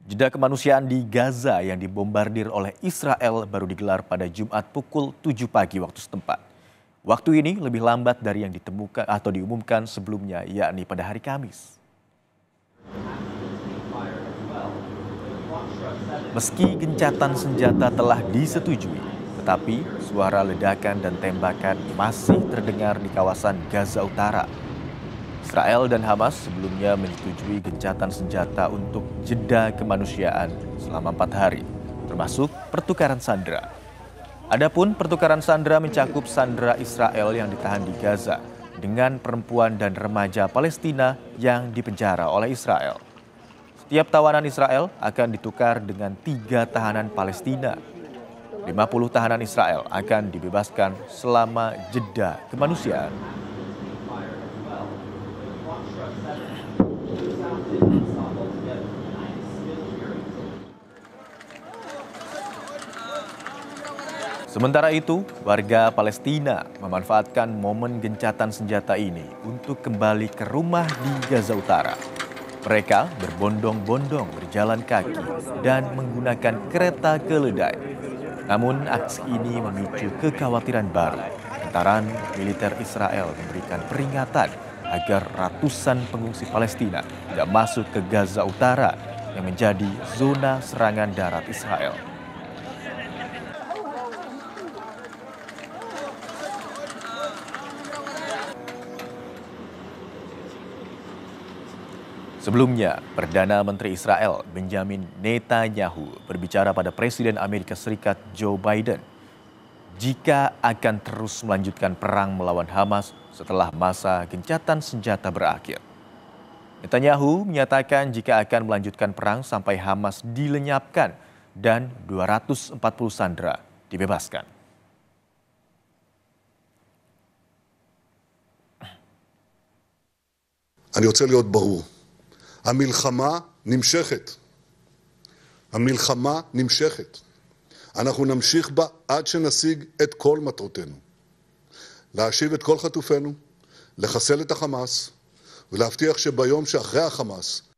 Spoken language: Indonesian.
Jeda kemanusiaan di Gaza yang dibombardir oleh Israel baru digelar pada Jumat pukul 7 pagi waktu setempat. Waktu ini lebih lambat dari yang ditemukan atau diumumkan sebelumnya, yakni pada hari Kamis. Meski gencatan senjata telah disetujui, tetapi suara ledakan dan tembakan masih terdengar di kawasan Gaza Utara Israel dan Hamas sebelumnya menyetujui gencatan senjata untuk jeda kemanusiaan selama empat hari, termasuk pertukaran sandera. Adapun pertukaran sandera mencakup sandera Israel yang ditahan di Gaza dengan perempuan dan remaja Palestina yang dipenjara oleh Israel. Setiap tawanan Israel akan ditukar dengan tiga tahanan Palestina. 50 tahanan Israel akan dibebaskan selama jeda kemanusiaan. Sementara itu, warga Palestina memanfaatkan momen gencatan senjata ini untuk kembali ke rumah di Gaza Utara. Mereka berbondong-bondong berjalan kaki dan menggunakan kereta keledai. Namun aksi ini memicu kekhawatiran baru. Tentara militer Israel memberikan peringatan agar ratusan pengungsi Palestina tidak masuk ke Gaza Utara yang menjadi zona serangan darat Israel. Sebelumnya, Perdana Menteri Israel Benjamin Netanyahu berbicara pada Presiden Amerika Serikat Joe Biden jika akan terus melanjutkan perang melawan Hamas setelah masa gencatan senjata berakhir. Netanyahu menyatakan jika akan melanjutkan perang sampai Hamas dilenyapkan dan 240 sandera dibebaskan. אני רוצה להיות ברור. המלחמה נמשכת. המלחמה נמשכת. אנחנו נמשיך בה עד שנשיג את כל מטרותינו. להשיב את כל חטופינו, לחסל את החמאס, ולהבטיח שביום שאחרי החמאס